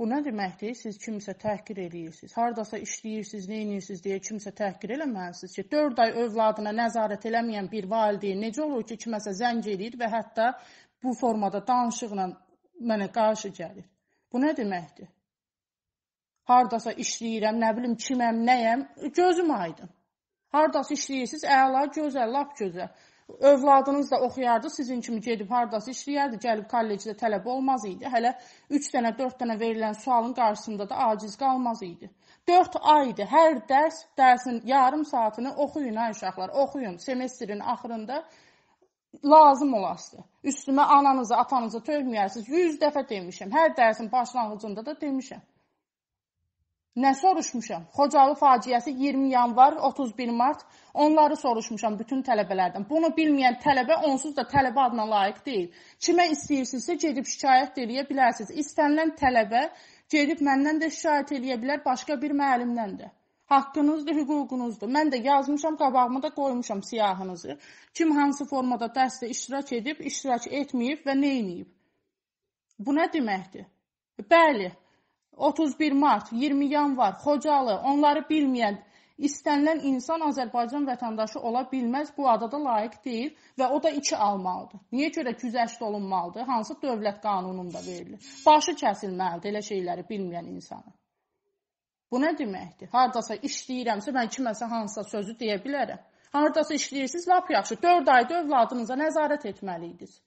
Bu nə deməkdir? Siz kimsə təhqir eləyirsiniz. Hardasa işləyirsiniz, nə edirsiniz deyə kimsə təhqir eləməlisiniz ki, 4 ay övladına nəzarət eləməyən bir valideyn necə olur ki, kiməsə zəng eləyir və hətta bu formada danışıqla mənə qarşı gəlir. Bu nə deməkdir? Hardasa işləyirəm, nə bilim kiməm, nəyəm, gözüm aydın. Hardasa işləyirsiniz, əla, gözəl, lap gözəl. Övladınız da oxuyardı, sizin kimi gedib hardasa işləyərdi, gəlib kollecdə tələbə olmaz idi. Hələ 3 dənə, 4 dənə verilən sualın qarşısında da aciz qalmaz idi. 4 aydır. Hər dərs dərsin yarım saatını oxuyun ay uşaqlar, oxuyun. Semestrin axırında lazım olasdı. Üstümə ananızı, atanızı tökməyərsiniz. 100 dəfə demişəm. Hər dərsin başlanğıcında da demişəm. Nə soruşmuşam? Xocalı faciəsi 20 yanvar, 31 mart onları soruşmuşam bütün tələbələrdən. Bunu bilməyən tələbə onsuz da tələbə adına layiq deyil. Kimə istəyirsinizsə gedib şikayət eləyə bilərsiniz. İstənilən tələbə gedib məndən də şikayət eləyə bilər, başqa bir müəllimdən də. Haqqınızdır, hüququnuzdur. Mən də yazmışam, qabağıma da qoymuşam siyahınızı. Kim hansı formada dərsdə iştirak edib, iştirak etməyib və nə edib? Bu nə deməkdir? Bəli, 31 mart, 20 yanvar, Xocalı, onları bilməyən istənilən insan Azərbaycan vətəndaşı ola bilməz, bu adada layiq deyil və o da 2 almalıdır. Niyə görə güzəşt olunmalıdır? Hansı dövlət qanununda verilir? Başı kəsilməlidir elə şeyləri bilməyən insanın. Bu nə deməkdir? Hardasa işləyirəmsə mən kiməsə hansısa sözü deyə bilərəm. Hardasa işləyirsiniz, lap yaxşı. 4 ayda övladınıza nəzarət etməli idiniz.